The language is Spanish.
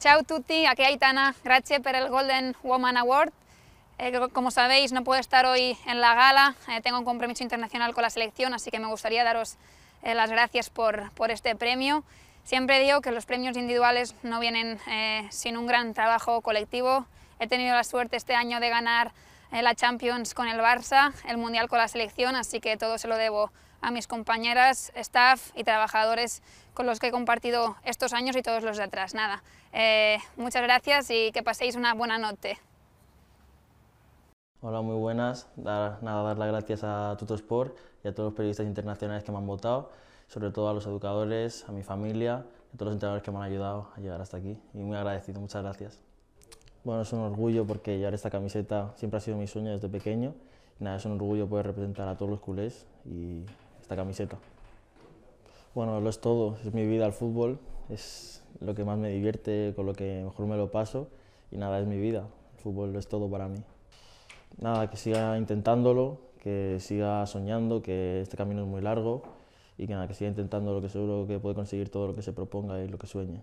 Chao tutti, aquí Aitana, gracias por el Golden Woman Award. Eh, como sabéis, no puedo estar hoy en la gala, eh, tengo un compromiso internacional con la selección, así que me gustaría daros eh, las gracias por, por, este premio. Siempre digo que los premios individuales no vienen sin un gran trabajo colectivo. He tenido la suerte este año de ganar la Champions con el Barça, el Mundial con la selección, así que todo se lo debo a mis compañeras, staff y trabajadores con los que he compartido estos años y todos los de atrás. Nada, eh, muchas gracias y que paséis una buena noche. Hola, muy buenas. Dar, nada, dar las gracias a Tutosport y a todos los periodistas internacionales que me han votado, sobre todo a los educadores, a mi familia, a todos los entrenadores que me han ayudado a llegar hasta aquí. Y muy agradecido, muchas gracias. Bueno, es un orgullo porque llevar esta camiseta siempre ha sido mi sueño desde pequeño. Nada, es un orgullo poder representar a todos los culés y esta camiseta. Bueno, lo es todo, es mi vida el fútbol, es lo que más me divierte, con lo que mejor me lo paso y nada, es mi vida, el fútbol lo es todo para mí. Nada, que siga intentándolo, que siga soñando, que este camino es muy largo y que nada, que siga intentando lo que seguro que puede conseguir todo lo que se proponga y lo que sueñe.